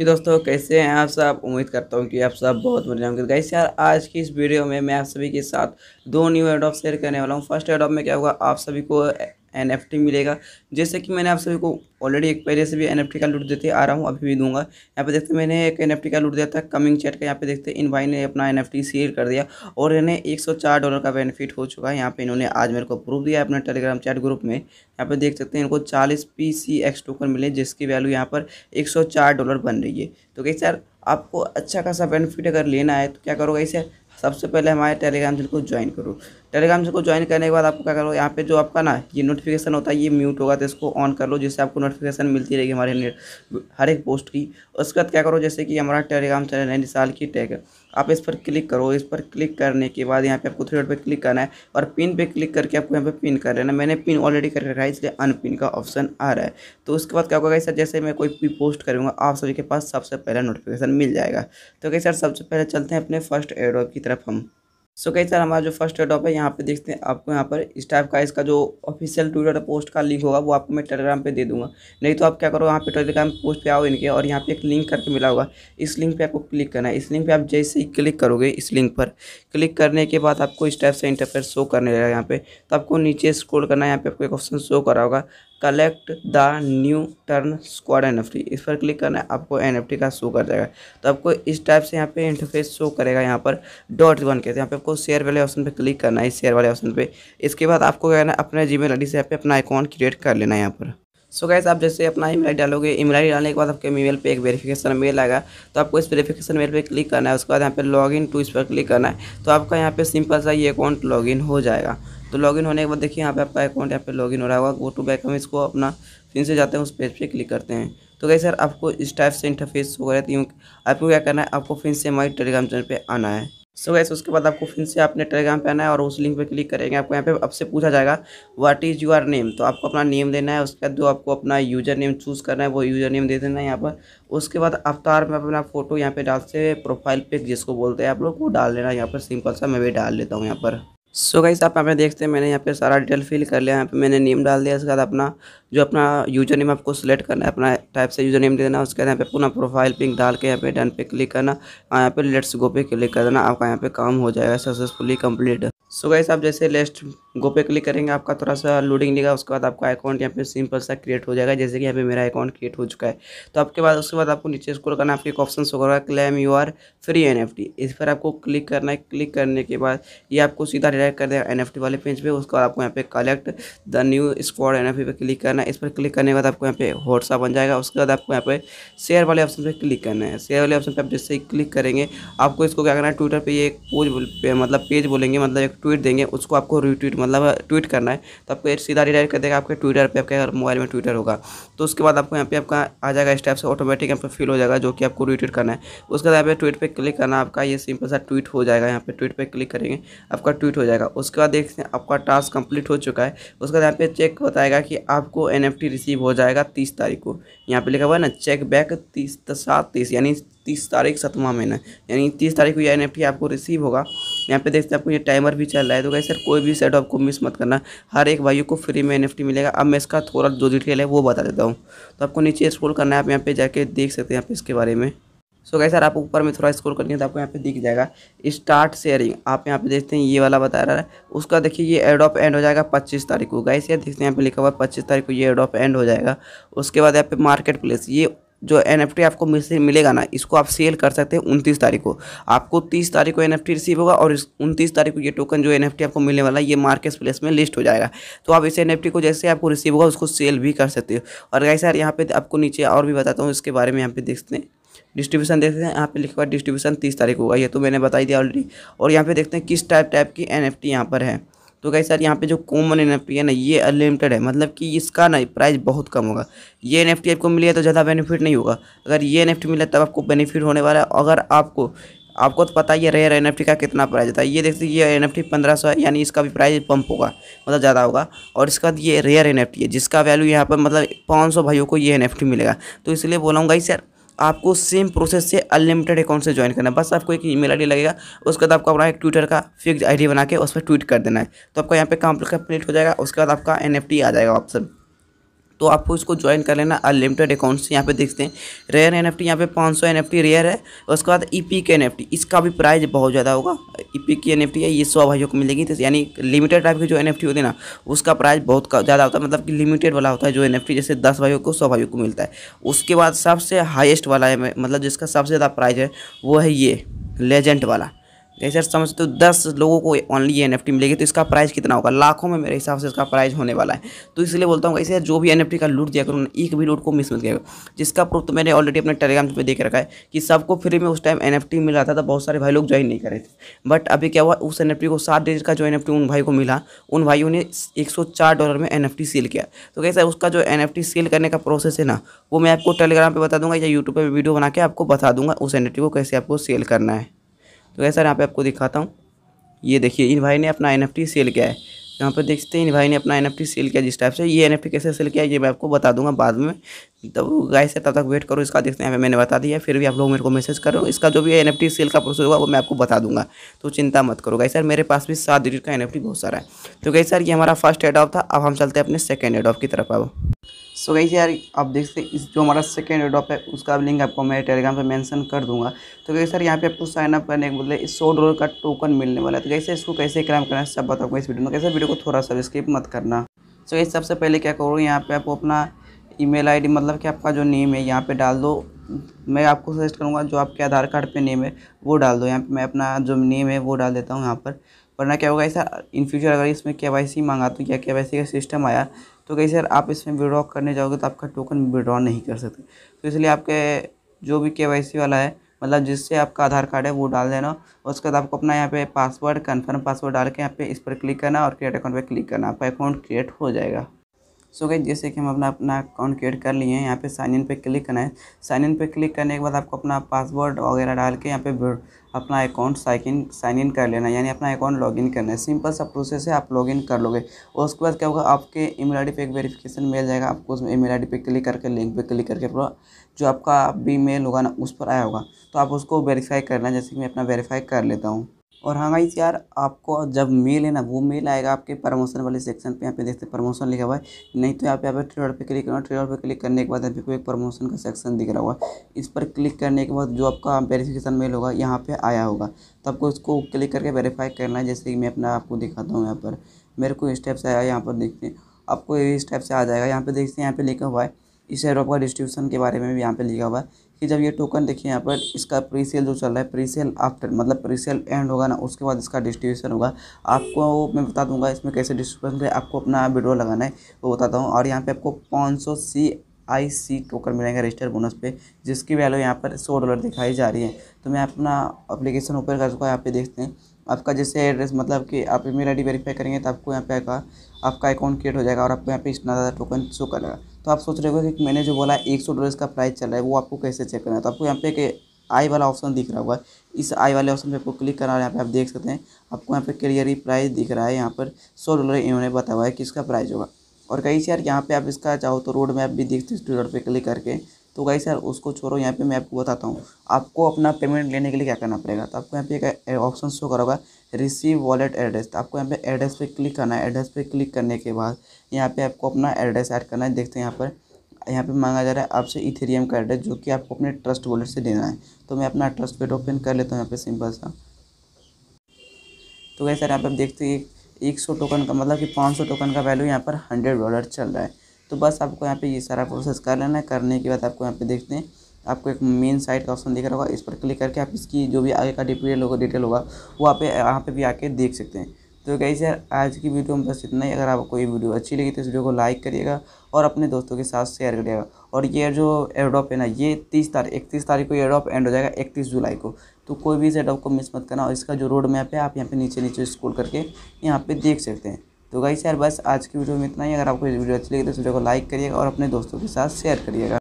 कि दोस्तों कैसे हैं आप सब उम्मीद करता हूँ कि आप सब बहुत बढ़िया होंगे गाइस यार आज की इस वीडियो में मैं आप सभी के साथ दो न्यू एडॉप शेयर करने वाला हूँ फर्स्ट एडॉप में क्या होगा आप सभी को एन मिलेगा जैसे कि मैंने आप सभी को ऑलरेडी एक पहले से भी एन का लूट देते आ रहा हूँ अभी भी दूंगा यहाँ पे देखते मैंने एक एन का लूट दिया था कमिंग चैट का यहाँ पे देखते इन भाई ने अपना एन शेयर कर दिया और इन्हें 104 डॉलर का बेनिफिट हो चुका है यहाँ पे इन्होंने आज मेरे को प्रूफ दिया अपने टेलीग्राम चैट ग्रुप में यहाँ पे देख सकते हैं इनको चालीस पी सी एक्स टोकन मिले जिसकी वैल्यू यहाँ पर एक डॉलर बन रही है तो कैसे सर आपको अच्छा खासा बेनिफिट अगर लेना है तो क्या करोगे इसे सबसे पहले हमारे टेलीग्राम चैनल को ज्वाइन करो टेलीग्राम चैनल को ज्वाइन करने के बाद आपको क्या करो यहाँ पे जो आपका ना ये नोटिफिकेशन होता है ये म्यूट होगा तो इसको ऑन कर लो जिससे आपको नोटिफिकेशन मिलती रहेगी हमारे हर एक पोस्ट की उसके बाद क्या करो जैसे कि हमारा टेलीग्राम चैनल है निशाल की टैग आप इस पर क्लिक करो इस पर क्लिक करने के बाद यहाँ पे आपको थ्री डॉट पे क्लिक करना है और पिन पे क्लिक करके आपको यहाँ पे पिन कर लेना मैंने पिन ऑलरेडी कर रखा है इसलिए अनपिन का ऑप्शन आ रहा है तो उसके बाद क्या होगा सर जैसे मैं कोई भी पोस्ट करूँगा आप सभी के पास सबसे पहले नोटिफिकेशन मिल जाएगा तो कैसे सर सबसे पहले चलते हैं अपने फर्स्ट एडोब की तरफ हम सो कई सर हमारा जो फर्स्ट टेलीटॉप है यहाँ पे देखते हैं आपको यहाँ पर इस टाइप का इसका जो ऑफिशियल ट्विटर पोस्ट का लिंक होगा वो आपको मैं टेलीग्राम पे दे दूंगा नहीं तो आप क्या करो यहाँ पे टेलीग्राम पोस्ट पे आओ इनके और यहाँ पे एक लिंक करके मिला होगा इस लिंक पे आपको क्लिक करना है इस लिंक पर आप जैसे ही क्लिक करोगे इस लिंक पर क्लिक करने के बाद आपको इस टाइप से इंटरफेयर शो करने लगेगा यहाँ पर तो आपको नीचे स्क्रोल करना है यहाँ पे आपको एक ऑप्शन शो करा होगा collect the new turn squad एन इस पर क्लिक करना है आपको एन का शो कर जाएगा तो आपको इस टाइप से यहाँ पे इंटरफेस शो करेगा यहाँ पर डॉट वन के तो यहाँ पे आपको शेयर वाले ऑप्शन पे क्लिक करना है इस शेयर वाले ऑप्शन पे इसके बाद आपको क्या है अपने जी मेल से यहाँ पे अपना अकाउंट क्रिएट कर लेना है यहाँ पर सो so गैस आप जैसे अपना ईमेल डालोगे ईमेल आई डालने के बाद आपके ईमेल पे एक वेरिफिकेशन मेल आएगा तो आपको इस वेरिफिकेशन मेल पे क्लिक करना है उसके बाद यहाँ पे लॉगिन टू इस पर क्लिक करना है तो आपका यहाँ पे सिंपल सा ये अकाउंट लॉगिन हो जाएगा तो लॉगिन होने के बाद देखिए यहाँ पे आपका अकाउंट यहाँ पे लॉगिन हो रहा होगा गो टू बैक हम इसको अपना फिर से जाते हैं उस पेज पे क्लिक करते हैं तो कैसे सर आपको इस टाइप से इंटरफेस हो गया तो आपको क्या करना है आपको फिर से हमारी टेलीग्राम चैनल पर आना है सो वैसे उसके बाद आपको फिर से अपने टेलीग्राम पे आना है और उस लिंक पे क्लिक करेंगे आपको यहाँ पे आपसे पूछा जाएगा व्हाट इज़ यूर नेम तो आपको अपना नेम देना है उसके बाद जो आपको अपना यूज़र नेम चूज़ करना है वो यूज़र नेम दे देना है यहाँ पर उसके बाद अवतार में अपना फ़ोटो यहाँ पे डालते प्रोफाइल पिक जिसको बोलते हैं आप लोग वो डाल लेना यहाँ पर सिंपल सा मैं भी डाल लेता हूँ यहाँ पर सो so गाइस आप हमें देखते हैं मैंने यहाँ पे सारा डिटेल फिल कर लिया यहाँ पे मैंने नेम डाल दिया इसके बाद अपना जो अपना यूजर नेम आपको सेलेक्ट करना है अपना टाइप से यूजर नेम दे देना उसके बाद यहाँ पे अपना प्रोफाइल पिंक डाल के यहाँ पे डन पे क्लिक करना और हाँ, यहाँ पे लेट्स गो पे क्लिक कर देना आपका यहाँ पे काम हो जाएगा सक्सेसफुली कंप्लीट सो गाइस आप जैसे लेस्ट गो पे क्लिक करेंगे आपका थोड़ा सा लोडिंग लेगा उसके बाद आपका अकाउंट यहाँ पे सिंपल सा क्रिएट हो जाएगा जैसे कि यहाँ पे मेरा अकाउंट क्रिएट हो चुका है तो आपके बाद उसके बाद आपको नीचे स्क्रॉल करना आपके एक ऑप्शन करेगा claim your free N इस पर आपको क्लिक करना है क्लिक करने के बाद ये आपको सीधा डायरेक्ट कर देगा एन वाले पेज पर उसके बाद आपको यहाँ पे collect the new squad N पे क्लिक करना है इस पर क्लिक करने के बाद आपको यहाँ पे व्हाट्सअप बन जाएगा उसके बाद आपको यहाँ पे शेयर वाले ऑप्शन पर क्लिक करना है शेयर वाले ऑप्शन पर आप जैसे ही क्लिक करेंगे आपको इसको क्या करना है ट्विटर पर ये एक पोज मतलब पेज बोलेंगे मतलब एक ट्वीट देंगे उसको आपको रिट्वीट मतलब ट्वीट करना है तो आपको सीधा रिडायरेक्ट कर देगा आपके ट्विटर पर आपके मोबाइल में ट्विटर होगा तो उसके बाद आपको यहाँ पे आपका आ जाएगा स्टेप से ऑटोमेटिक यहाँ पे फिल हो जाएगा जो कि आपको रिट्वीट करना है उसके बाद यहाँ पे ट्वीट पर क्लिक करना आपका ये सिंपल सा ट्वीट हो जाएगा यहाँ पे ट्वीट पर क्लिक करेंगे आपका ट्वीट हो जाएगा उसके बाद देखते हैं आपका टास्क कंप्लीट हो चुका है उसके बाद यहाँ पे चेक बताएगा कि आपको एन रिसीव हो जाएगा तीस तारीख को यहाँ पे लिखा हुआ है ना चेक बैक तीस सात तीस यानी तीस तारीख सतवा महीना यानी तीस तारीख को यह एन आपको रिसीव होगा यहाँ पे देखते हैं आपको ये टाइमर भी चल रहा है तो गाइस सर कोई भी सेट आपको मिस मत करना हर एक भाइयों को फ्री में एन मिलेगा अब मैं इसका थोड़ा जो डिटेल है वो बता देता हूँ तो आपको नीचे स्क्रोल करना है आप यहाँ पे जाके देख सकते हैं यहाँ पे इसके बारे में सो so गाइस सर आप ऊपर में थोड़ा स्क्रॉल करेंगे तो आपको यहाँ पे दिख जाएगा स्टार्ट शेयरिंग आप यहाँ पे देखते हैं ये वाला बता रहा है उसका देखिए ये एडॉप एंड हो जाएगा 25 तारीख को गाइस यार देखते हैं यहाँ पे लिखा हुआ है 25 तारीख को ये एडॉप एंड हो जाएगा उसके बाद यहाँ पे मार्केट प्लेस ये जो एन आपको मिलेगा ना इसको आप सेल कर सकते हैं उनतीस तारीख को आपको तीस तारीख को एन रिसीव होगा और उनतीस तारीख को ये टोकन जो एन आपको मिलने वाला है ये मार्केट प्लेस में लिस्ट हो जाएगा तो आप इस एन को जैसे आपको रिसीव होगा उसको सेल भी कर सकते हो और गाइस यार यहाँ पे आपको नीचे और भी बताता हूँ इसके बारे में यहाँ पे देखते हैं डिस्ट्रीब्यूशन देखते हैं यहाँ पे लिखा हुआ डिस्ट्रीब्यूशन तीस तारीख होगा ये तो मैंने बताई दिया ऑलरेडी और यहाँ पे देखते हैं किस टाइप टाइप की एन एफ यहाँ पर है तो कहीं सर यहाँ पे जो कॉमन एन है ना ये अनलिमिटेड है मतलब कि इसका ना प्राइस बहुत कम होगा ये एन आपको मिले तो ज़्यादा बेनिफिट नहीं होगा अगर ये एन मिले तब आपको बेनिफिट होने वाला है अगर आपको आपको तो पता ही है रेयर एन का कितना प्राइस होता है ये देखते ये एन एफ पंद्रह सौ है यानी इसका भी प्राइस पंप होगा मतलब ज़्यादा होगा और इसके बाद ये रेयर एन है जिसका वैल्यू यहाँ पर मतलब पाँच सौ भाइयों को ये एन मिलेगा तो इसलिए बोला हूँ सर आपको सेम प्रोसेस से अनलिमिटेड अकाउंट से ज्वाइन करना है बस आपको एक ईमेल आईडी लगेगा उसके बाद आपको अपना एक ट्विटर का फिक्स आईडी बना के उस पर ट्वीट कर देना है तो आपका यहाँ पे काम कंप्लीट हो जाएगा उसके बाद आपका एनएफटी आ जाएगा ऑप्शन तो आपको इसको ज्वाइन कर लेना अनलिमिटेड अकाउंट से यहाँ पे देखते हैं रेयर एन एफ टी यहाँ पे पाँच सौ एन एफ टी रेयर है उसके बाद ई पी के एन एफ टी इसका भी प्राइस बहुत ज़्यादा होगा ई पी की एन एफ टी है ये सौ भाइयों को मिलेगी तो यानी लिमिटेड टाइप की जो एन एफ टी होती है ना उसका प्राइस बहुत ज़्यादा होता है मतलब कि लिमिटेड वाला होता है जो एन एफ टी जैसे दस भाइयों को सौ भाइयों को मिलता है उसके बाद सबसे हाइस्ट वाला है मतलब जिसका सबसे ज़्यादा प्राइज है वो है ये लेजेंट वाला जैसे समझते हो दस लोगों को ओनली एन मिलेगी तो इसका प्राइस कितना होगा लाखों में मेरे हिसाब से इसका प्राइस होने वाला है तो इसलिए बोलता हूँ ऐसे जो भी एन का लूट दिया करूँ एक भी लूट को मिस मिल गया जिसका प्रूफ तो मैंने ऑलरेडी अपने टेलीग्राम पर देख रखा है कि सबको फ्री में उस टाइम एन मिल रहा था तो बहुत सारे भाई लोग ज्वाइन नहीं करे थे बट अभी क्या हुआ उस एन को सात डेज का जो एन उन भाई को मिला उन भाइयों ने एक डॉलर में एन सेल किया तो कैसे उसका जो एन सेल करने का प्रोसेस है ना वो मैं आपको टेलीग्राम पर बता दूंगा या यूट्यूब पर वीडियो बना के आपको बता दूंगा उस एन को कैसे आपको सेल करना है तो कैसा यहाँ पे आपको दिखाता हूँ ये देखिए इन भाई ने अपना एन सेल किया है यहाँ पर देखते हैं इन भाई ने अपना एन सेल किया जिस टाइप से ये एन कैसे सेल किया ये मैं आपको बता दूंगा बाद में तो गाय से तब तक वेट करो इसका देखते हैं मैंने बता दिया फिर भी आप लोग मेरे को मैसेज करो इसका जो भी एन सेल का प्रोसेस होगा वो मैं आपको बता दूंगा तो चिंता मत करो गाई सर मेरे पास भी सात डिजिट का एन बहुत सारा है तो गई सर ये हमारा फर्स्ट एड ऑफ था अब हम चलते हैं अपने सेकेंड एड ऑफ की तरफ अब सो गई यार आप देख सकते इस जो हमारा सेकेंड एडॉप है उसका लिंक आपको मैं टेलीग्राम पर मेंशन कर दूंगा तो कैसे सर यहाँ पे आपको साइनअप करने के बदले इस सौ डॉलर का टोकन मिलने वाला है तो कैसे इसको कैसे क्राइम करना है सब बताऊँगा इस वीडियो में कैसे वीडियो तो को थोड़ा सा स्किप मत करना सो ये सबसे पहले क्या करो यहाँ पर आपको अपना ई मेल मतलब कि आपका जो नेम है यहाँ पर डाल दो मैं आपको सजेस्ट करूँगा जो आपके आधार कार्ड पर नेम है वो डाल दो यहाँ पर मैं अपना जो नेम है वो डाल देता हूँ यहाँ पर वरना क्या होगा सर इन फ्यूचर अगर इसमें के वाई सी मांगा तो या के वाई सी का सिस्टम आया तो कहीं सर आप इसमें विड्रॉ करने जाओगे तो आपका टोकन विड्रॉ नहीं कर सकते तो इसलिए आपके जो भी के वाई सी वाला है मतलब जिससे आपका आधार कार्ड है वो डाल देना और उसके बाद आपको अपना यहाँ पे पासवर्ड कंफर्म पासवर्ड डाल के यहाँ पे इस पर क्लिक करना और क्रिएट अकाउंट पर क्लिक करना आपका अकाउंट क्रिएट हो जाएगा सो गई जैसे कि हम अपना अपना अकाउंट क्रिएट कर लिए हैं यहाँ पे साइन इन पे क्लिक करना है साइन इन पे क्लिक करने के बाद आपको अपना पासवर्ड वगैरह डाल के यहाँ पे अपना अकाउंट साइकिन साइन इन कर लेना यानी अपना अकाउंट लॉगिन करना है सिंपल सा प्रोसेस है आप लॉगिन कर लोगे और उसके बाद क्या होगा आपके ईमेल आईडी पे एक वेरिफिकेशन मिल जाएगा आपको उसमें ईमेल आईडी पे क्लिक करके लिंक पे क्लिक करके पूरा जो आपका बी मेल होगा ना उस पर आया होगा तो आप उसको वेरीफाई करना जैसे कि मैं अपना वेरीफाई कर लेता हूँ और हाँ गाइस यार आपको जब मेल है ना वो मेल आएगा आपके प्रमोशन वाले सेक्शन पे यहाँ पे देखते हैं प्रमोशन लिखा हुआ है नहीं तो यहाँ पे यहाँ पे ट्रेलर पे क्लिक करना ट्रेलर पे क्लिक करने के बाद यहाँ पे कोई एक प्रमोशन का सेक्शन दिख रहा हुआ इस पर क्लिक करने के बाद जो आपका वेरिफिकेशन मेल होगा यहाँ पर आया होगा तो आपको इसको क्लिक करके वेरीफाई करना है जैसे कि मैं अपना आपको दिखाता हूँ यहाँ पर मेरे को इस टाइप से आया यहाँ पर देखते हैं आपको इस टाइप से आ जाएगा यहाँ पर देखते हैं यहाँ पर लिखा हुआ है इस एयर का डिस्ट्रीब्यूशन के बारे में भी यहाँ पे लिखा हुआ है कि जब ये टोकन देखिए यहाँ पर इसका प्री सेल जो चल रहा है प्री सेल आफ्टर मतलब प्री सेल एंड होगा ना उसके बाद इसका डिस्ट्रीब्यूशन होगा आपको मैं बता दूंगा इसमें कैसे डिस्ट्रीब्यूशन करें आपको अपना विड्रो लगाना है वो बताता हूँ और यहाँ पर आपको पाँच सौ सी आई सी टोकन मिलेगा रजिस्टर बोनस पे जिसकी वैल्यू यहाँ पर सौ डॉलर दिखाई जा रही है तो मैं अपना अप्लीकेशन ओपन कर चुका यहाँ पे देखते हैं आपका जैसे एड्रेस मतलब कि आप ईमेल आई डी वेरीफाई करेंगे तो आपको यहाँ पे आपका अकाउंट क्रिएट हो जाएगा और आपको यहाँ पे इतना ज़्यादा टोकन शो करेगा तो आप सोच रहे हो कि मैंने जो बोला एक सौ डॉलर का प्राइस चल रहा है वो आपको कैसे चेक करना है तो आपको यहाँ पे एक आई वाला ऑप्शन दिख रहा होगा इस आई वाले ऑप्शन पे आपको क्लिक करना है यहाँ पे आप देख सकते हैं आपको यहाँ पे क्लियरली प्राइस दिख रहा है यहाँ पर सौ डॉलर इन्होंने बताया हुआ है कि इसका प्राइस होगा और कहीं से यार यहाँ पे आप इसका चाहो तो रोड मैप भी देख सकते हो डॉलर पर क्लिक करके तो गाइस यार उसको छोड़ो यहाँ पे मैं आपको बताता हूँ आपको अपना पेमेंट लेने के लिए क्या करना पड़ेगा तो आपको यहाँ पे एक ऑप्शन शो करोगा रिसीव वॉलेट एड्रेस तो आपको यहाँ पे एड्रेस पे क्लिक करना है एड्रेस पे क्लिक करने के बाद यहाँ पे आपको अपना एड्रेस ऐड करना है देखते हैं यहाँ पर यहाँ पर मांगा जा रहा है आपसे इथेरियम का एड्रेस जो कि आपको अपने ट्रस्ट वॉलेट से देना है तो मैं अपना ट्रस्ट पेट ओपन कर लेता हूँ यहाँ पर सिंपल सा तो वैसे यहाँ पर देखते हैं एक सौ टोकन का मतलब कि पाँच सौ टोकन का वैल्यू यहाँ पर हंड्रेड डॉलर चल रहा है तो बस आपको यहाँ पे ये सारा प्रोसेस कर लेना है करने के बाद आपको यहाँ पे देखते हैं आपको एक मेन साइट का ऑप्शन दिख रहा होगा इस पर क्लिक करके आप इसकी जो भी आगे का डिटेल होगा डिटेल होगा वो आप यहाँ पे भी आके देख सकते हैं तो कैसे यार आज की वीडियो में बस इतना ही अगर आपको ये वीडियो अच्छी लगी तो इस वीडियो को लाइक करिएगा और अपने दोस्तों के साथ शेयर करिएगा और ये जो एयरड्रॉप है ना ये तीस तारीख इकतीस तारीख को एयरड्रॉप एंड हो जाएगा इकतीस जुलाई को तो कोई भी इस एयरड्रॉप को मिस मत करना और इसका जो रोड मैप है आप यहाँ पे नीचे नीचे स्कूल करके यहाँ पर देख सकते हैं तो गाइस यार बस आज की वीडियो में इतना ही अगर आपको इस वीडियो अच्छी लगी तो इस वीडियो को लाइक करिएगा और अपने दोस्तों के साथ शेयर करिएगा